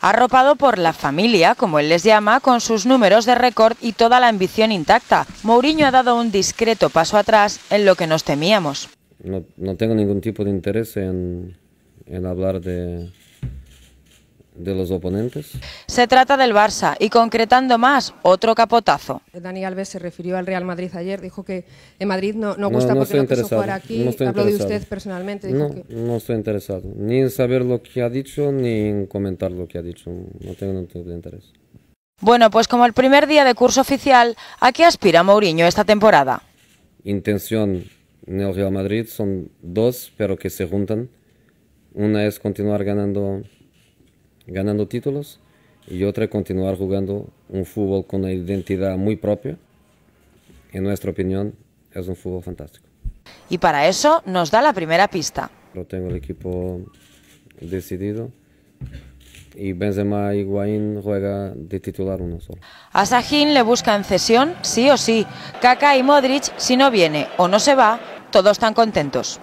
arropado por la familia, como él les llama, con sus números de récord y toda la ambición intacta. Mourinho ha dado un discreto paso atrás en lo que nos temíamos. No, tengo ningún tipo de interés en, en hablar de, de los oponentes. Se trata del Barça y concretando más, otro capotazo. Dani Alves se refirió al Real Madrid ayer, dijo que en Madrid no, no gusta no, porque no quiso jugar aquí, no de usted personalmente. no, no estoy interesado, ni en saber lo que ha dicho, ni en comentar lo que ha dicho, no tengo ningún tipo de interés. Bueno, pues como el primer día de curso oficial, ¿a qué aspira Mourinho esta temporada? Intención en el Real Madrid son dos, pero que se juntan. Una es continuar ganando ganando títulos y otra continuar jugando un fútbol con una identidad muy propia. En nuestra opinión, es un fútbol fantástico. Y para eso nos da la primera pista. Lo tengo el equipo decidido y Benzema y e Higuaín juega de titular uno solo. A Sahin le buscan cesión, sí o sí. Kaká y Modric, si no viene o no se va, todos están contentos.